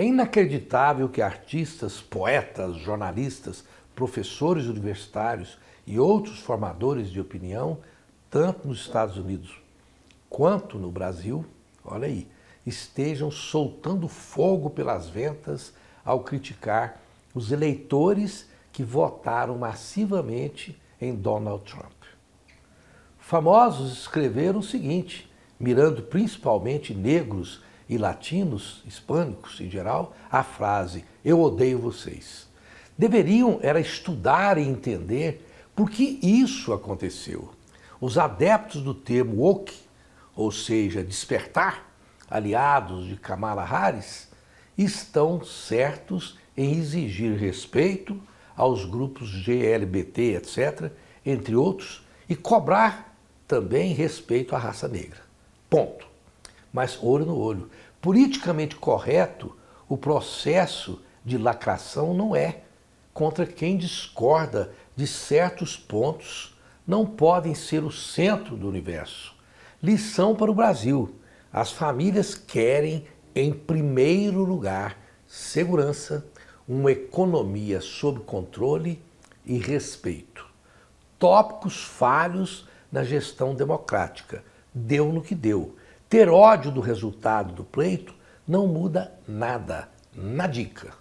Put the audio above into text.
É inacreditável que artistas, poetas, jornalistas, professores universitários e outros formadores de opinião, tanto nos Estados Unidos quanto no Brasil, olha aí, estejam soltando fogo pelas ventas ao criticar os eleitores que votaram massivamente em Donald Trump. Famosos escreveram o seguinte, mirando principalmente negros e latinos, hispânicos em geral, a frase eu odeio vocês. Deveriam era estudar e entender por que isso aconteceu. Os adeptos do termo woke, ou seja, despertar, aliados de Kamala Harris, estão certos em exigir respeito aos grupos GLBT, etc., entre outros, e cobrar também respeito à raça negra mas olho no olho. Politicamente correto, o processo de lacração não é. Contra quem discorda de certos pontos, não podem ser o centro do universo. Lição para o Brasil: as famílias querem, em primeiro lugar, segurança, uma economia sob controle e respeito. Tópicos falhos na gestão democrática. Deu no que deu. Ter ódio do resultado do pleito não muda nada, na dica.